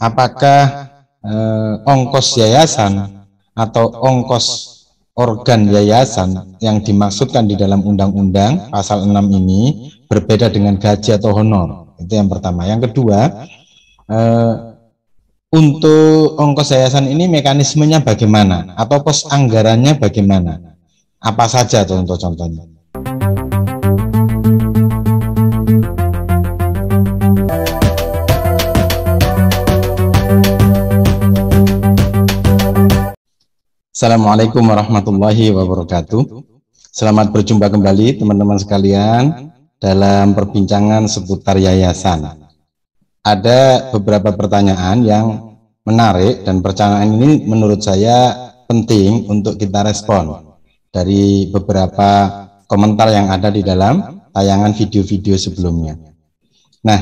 apakah eh, ongkos yayasan atau ongkos organ yayasan yang dimaksudkan di dalam undang-undang pasal 6 ini berbeda dengan gaji atau honor. Itu yang pertama. Yang kedua, eh, untuk ongkos yayasan ini mekanismenya bagaimana atau pos anggarannya bagaimana? Apa saja contoh-contohnya? Assalamualaikum warahmatullahi wabarakatuh. Selamat berjumpa kembali teman-teman sekalian dalam perbincangan seputar yayasan. Ada beberapa pertanyaan yang menarik dan pertanyaan ini menurut saya penting untuk kita respon dari beberapa komentar yang ada di dalam tayangan video-video sebelumnya. Nah,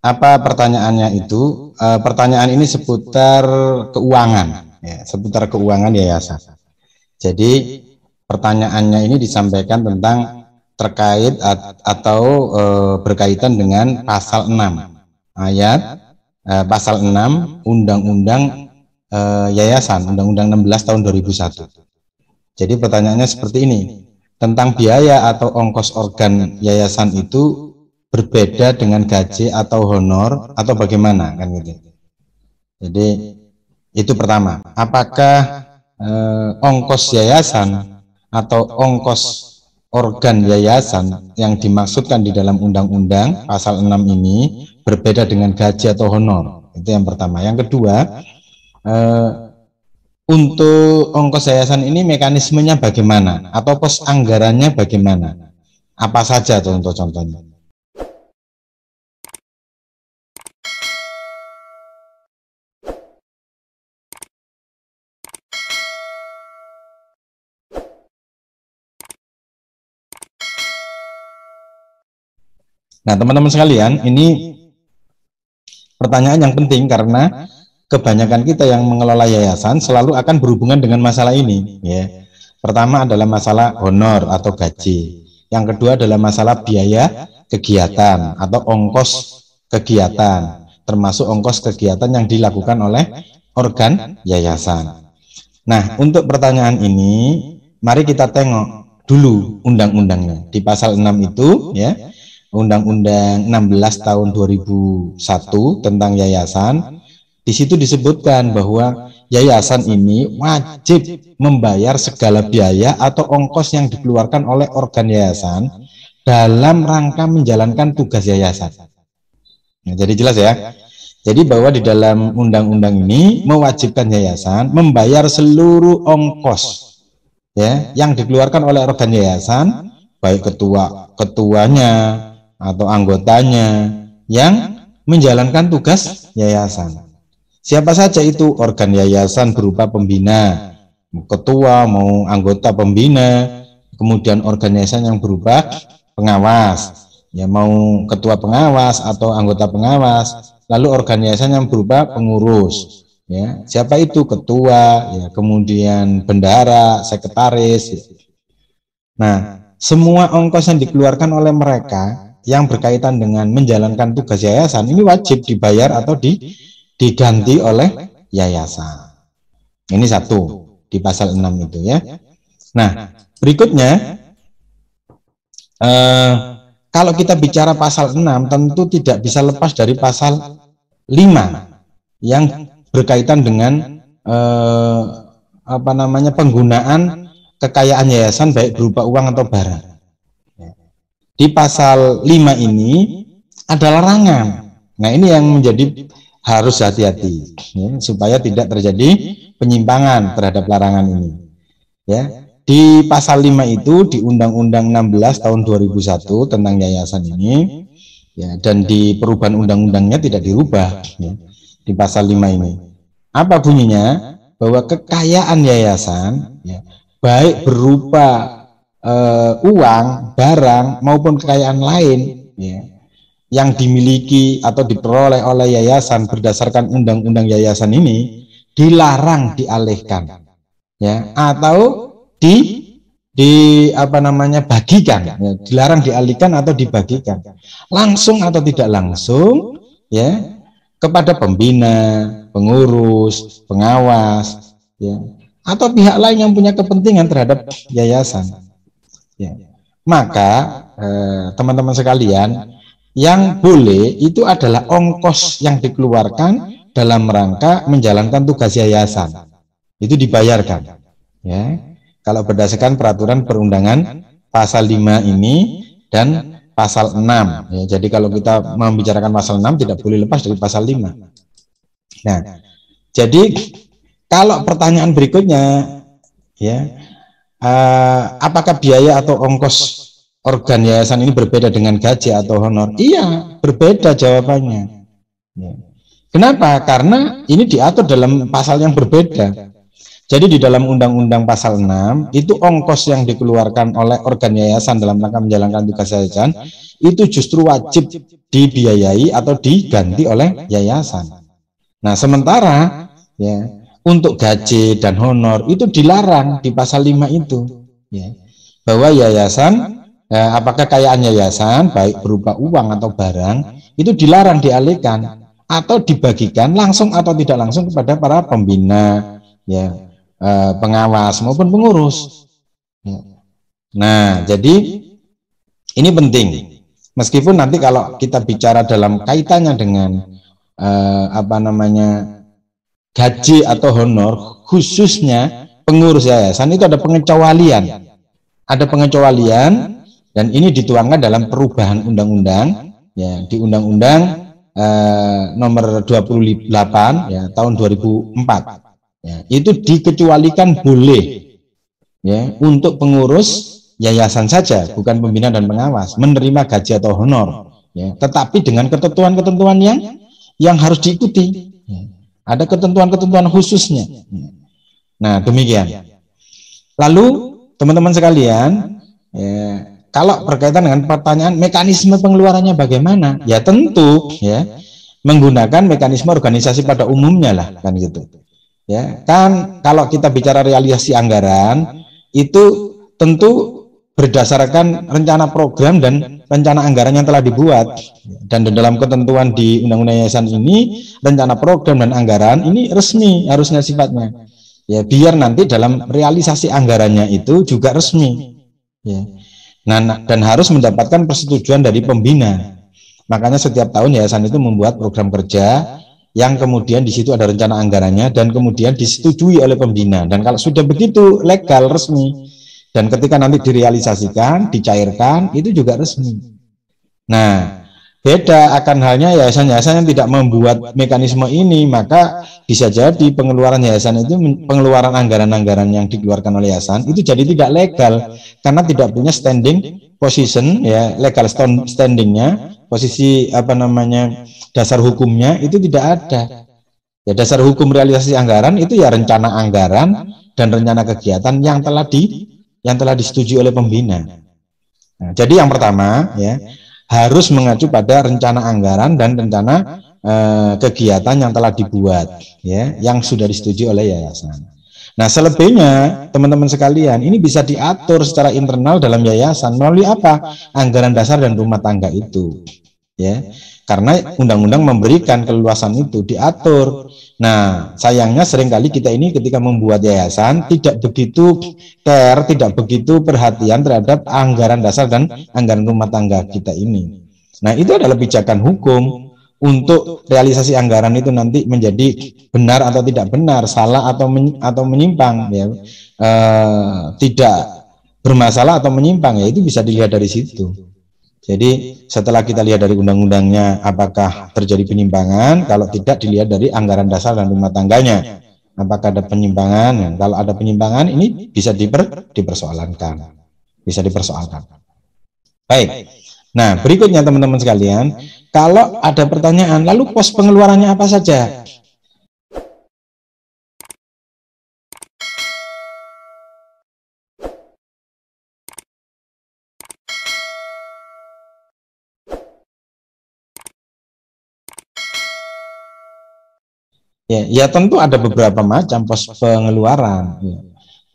apa pertanyaannya itu? E, pertanyaan ini seputar keuangan ya, seputar keuangan yayasan. Jadi pertanyaannya ini disampaikan tentang terkait atau e, berkaitan dengan pasal 6 ayat e, pasal 6 Undang-Undang e, Yayasan Undang-Undang 16 tahun 2001. Jadi pertanyaannya seperti ini. Tentang biaya atau ongkos organ yayasan itu berbeda dengan gaji atau honor atau bagaimana kan gitu. Jadi itu pertama. Apakah eh, ongkos yayasan atau ongkos organ yayasan yang dimaksudkan di dalam undang-undang pasal 6 ini berbeda dengan gaji atau honor. Itu yang pertama. Yang kedua, eh, untuk ongkos yayasan ini mekanismenya bagaimana atau pos anggarannya bagaimana? Apa saja contoh-contohnya? Nah, teman-teman sekalian, ini pertanyaan yang penting karena kebanyakan kita yang mengelola yayasan selalu akan berhubungan dengan masalah ini. Ya. Pertama adalah masalah honor atau gaji. Yang kedua adalah masalah biaya kegiatan atau ongkos kegiatan, termasuk ongkos kegiatan yang dilakukan oleh organ yayasan. Nah, untuk pertanyaan ini, mari kita tengok dulu undang-undangnya. Di pasal 6 itu, ya, Undang-Undang 16 tahun 2001 tentang yayasan, di situ disebutkan bahwa yayasan ini wajib membayar segala biaya atau ongkos yang dikeluarkan oleh organ yayasan dalam rangka menjalankan tugas yayasan. Nah, jadi jelas ya. Jadi bahwa di dalam undang-undang ini mewajibkan yayasan membayar seluruh ongkos ya yang dikeluarkan oleh organ yayasan baik ketua ketuanya atau anggotanya yang menjalankan tugas yayasan. Siapa saja itu organ yayasan berupa pembina, ketua, mau anggota pembina, kemudian organ yayasan yang berupa pengawas, ya mau ketua pengawas atau anggota pengawas, lalu organ yayasan yang berupa pengurus. Ya, siapa itu ketua, ya, kemudian bendahara, sekretaris. Ya. Nah, semua ongkos yang dikeluarkan oleh mereka yang berkaitan dengan menjalankan tugas yayasan ini wajib dibayar atau di, diganti oleh yayasan. Ini satu di pasal 6 ya. itu ya. Nah, nah berikutnya eh, eh kalau kita bicara pasal 6 tentu tidak bisa lepas dari pasal 5 yang berkaitan dengan eh, eh, apa namanya penggunaan kekayaan yayasan baik berupa uang atau barang di pasal 5 ini ada larangan. Nah, ini yang menjadi harus hati-hati ya, supaya tidak terjadi penyimpangan terhadap larangan ini. Ya, di pasal 5 itu di Undang-Undang 16 tahun 2001 tentang yayasan ini ya dan di perubahan undang-undangnya tidak dirubah ya, di pasal 5 ini. Apa bunyinya? Bahwa kekayaan yayasan ya, baik berupa uh, uang, barang maupun kekayaan lain ya, yang dimiliki atau diperoleh oleh yayasan berdasarkan undang-undang yayasan ini dilarang dialihkan ya atau di di apa namanya bagikan ya, dilarang dialihkan atau dibagikan langsung atau tidak langsung ya kepada pembina pengurus pengawas ya atau pihak lain yang punya kepentingan terhadap yayasan maka eh, teman-teman eh, sekalian, yang boleh itu adalah ongkos yang dikeluarkan dalam rangka menjalankan tugas yayasan. Itu dibayarkan. Ya. Kalau berdasarkan peraturan perundangan pasal 5 ini dan pasal 6. Ya, jadi kalau kita membicarakan pasal 6 tidak boleh lepas dari pasal 5. Nah, jadi kalau pertanyaan berikutnya ya uh, apakah biaya atau ongkos organ yayasan ini berbeda dengan gaji atau honor? Iya, berbeda jawabannya. Ya. Kenapa? Karena ini diatur dalam pasal yang berbeda. Jadi di dalam Undang-Undang Pasal 6 itu ongkos yang dikeluarkan oleh organ yayasan dalam rangka menjalankan tugas yayasan itu justru wajib dibiayai atau diganti oleh yayasan. Nah sementara ya untuk gaji dan honor itu dilarang di pasal 5 itu ya bahwa yayasan eh, apakah kekayaan yayasan baik berupa uang atau barang itu dilarang dialihkan atau dibagikan langsung atau tidak langsung kepada para pembina ya eh, pengawas maupun pengurus ya. nah jadi ini penting meskipun nanti kalau kita bicara dalam kaitannya dengan eh, apa namanya gaji atau honor khususnya pengurus yayasan itu ada pengecualian. Ada pengecualian dan ini dituangkan dalam perubahan undang-undang ya di undang-undang eh, nomor 28 ya tahun 2004. Ya, itu dikecualikan boleh ya untuk pengurus yayasan saja, bukan pembina dan pengawas, menerima gaji atau honor ya, tetapi dengan ketentuan-ketentuan yang yang harus diikuti ada ketentuan-ketentuan khususnya. Nah, demikian. Lalu, teman-teman sekalian, ya, kalau berkaitan dengan pertanyaan mekanisme pengeluarannya bagaimana? Ya tentu ya menggunakan mekanisme organisasi pada umumnya lah kan gitu. Ya, kan kalau kita bicara realisasi anggaran itu tentu berdasarkan rencana program dan rencana anggaran yang telah dibuat dan dalam ketentuan di undang-undang yayasan ini rencana program dan anggaran ini resmi harusnya sifatnya ya biar nanti dalam realisasi anggarannya itu juga resmi ya nah, dan harus mendapatkan persetujuan dari pembina makanya setiap tahun yayasan itu membuat program kerja yang kemudian di situ ada rencana anggarannya dan kemudian disetujui oleh pembina dan kalau sudah begitu legal resmi dan ketika nanti direalisasikan, dicairkan, itu juga resmi. Nah, beda akan halnya yayasan yayasan yang tidak membuat mekanisme ini, maka bisa jadi pengeluaran yayasan itu pengeluaran anggaran-anggaran yang dikeluarkan oleh yayasan itu jadi tidak legal karena tidak punya standing position ya legal standingnya posisi apa namanya dasar hukumnya itu tidak ada ya dasar hukum realisasi anggaran itu ya rencana anggaran dan rencana kegiatan yang telah di yang telah disetujui oleh pembina. Nah, jadi yang pertama ya harus mengacu pada rencana anggaran dan rencana eh, kegiatan yang telah dibuat ya yang sudah disetujui oleh yayasan. Nah, selebihnya teman-teman sekalian, ini bisa diatur secara internal dalam yayasan melalui apa? Anggaran dasar dan rumah tangga itu. Ya, ya karena undang-undang memberikan keluasan itu diatur nah sayangnya nah, seringkali kita ini ketika membuat yayasan tidak begitu care tidak begitu perhatian terhadap anggaran dasar dan anggaran rumah tangga kita ini nah, nah itu adalah pijakan hukum untuk realisasi anggaran itu nanti menjadi benar atau tidak benar salah atau men atau menyimpang ya e, tidak bermasalah atau menyimpang ya itu bisa dilihat dari situ jadi setelah kita lihat dari undang-undangnya apakah terjadi penyimpangan, kalau tidak dilihat dari anggaran dasar dan rumah tangganya. Apakah ada penyimpangan? Kalau ada penyimpangan ini bisa diper, dipersoalkan Bisa dipersoalkan. Baik. Nah, berikutnya teman-teman sekalian, kalau ada pertanyaan, lalu pos pengeluarannya apa saja? Ya, ya tentu ada beberapa macam pos pengeluaran. Ya.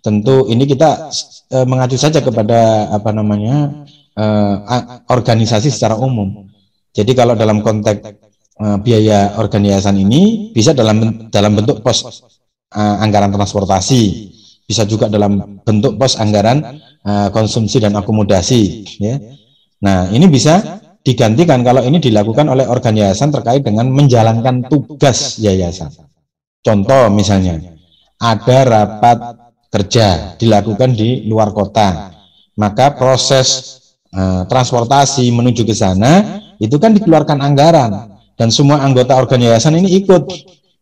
Tentu ini kita eh, mengacu saja kepada apa namanya eh, organisasi secara umum. Jadi kalau dalam konteks eh, biaya organisasi ini bisa dalam dalam bentuk pos eh, anggaran transportasi, bisa juga dalam bentuk pos anggaran eh, konsumsi dan akomodasi. Ya. Nah ini bisa digantikan kalau ini dilakukan oleh organ yayasan terkait dengan menjalankan tugas yayasan. Contoh misalnya, ada rapat kerja dilakukan di luar kota, maka proses uh, transportasi menuju ke sana itu kan dikeluarkan anggaran dan semua anggota organ yayasan ini ikut.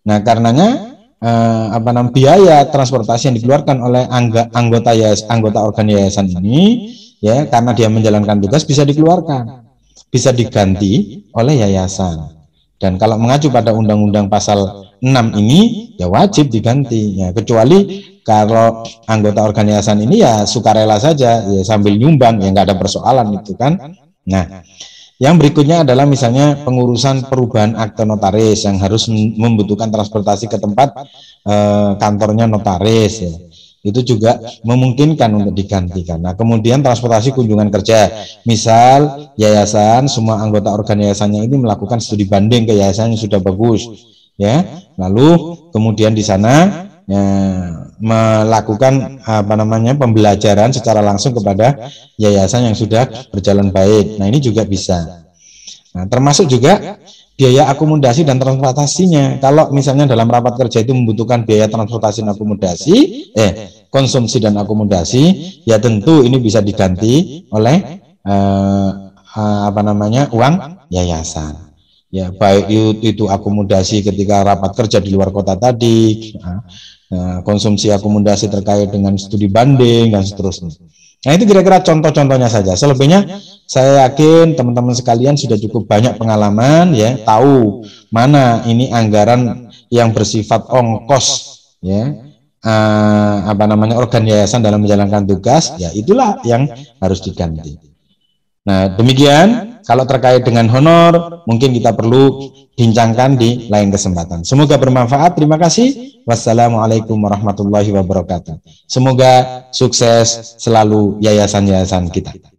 Nah, karenanya uh, apa namanya biaya transportasi yang dikeluarkan oleh angga, anggota yayasan, anggota organ yayasan ini ya karena dia menjalankan tugas bisa dikeluarkan bisa diganti oleh yayasan. Dan kalau mengacu pada undang-undang pasal 6 ini ya wajib diganti ya kecuali kalau anggota organisasi ini ya sukarela saja ya sambil nyumbang ya nggak ada persoalan itu kan. Nah, yang berikutnya adalah misalnya pengurusan perubahan akte notaris yang harus membutuhkan transportasi ke tempat eh, kantornya notaris ya itu juga memungkinkan untuk digantikan. Nah, kemudian transportasi kunjungan kerja, misal yayasan, semua anggota organ yayasannya ini melakukan studi banding ke yayasan yang sudah bagus, ya. Lalu kemudian di sana ya, melakukan apa namanya pembelajaran secara langsung kepada yayasan yang sudah berjalan baik. Nah, ini juga bisa. Nah, termasuk juga biaya akomodasi dan transportasinya. Kalau misalnya dalam rapat kerja itu membutuhkan biaya transportasi dan akomodasi, eh konsumsi dan akomodasi, ya tentu ini bisa diganti oleh eh, eh apa namanya uang yayasan. Ya baik itu akomodasi ketika rapat kerja di luar kota tadi, eh, konsumsi akomodasi terkait dengan studi banding dan seterusnya. Nah itu kira-kira contoh-contohnya saja. Selebihnya saya yakin teman-teman sekalian sudah cukup banyak pengalaman ya, tahu mana ini anggaran yang bersifat ongkos ya, uh, apa namanya organ yayasan dalam menjalankan tugas. Ya itulah yang harus diganti. Nah, demikian kalau terkait dengan honor mungkin kita perlu bincangkan di lain kesempatan. Semoga bermanfaat. Terima kasih. Wassalamualaikum warahmatullahi wabarakatuh. Semoga sukses selalu yayasan-yayasan kita.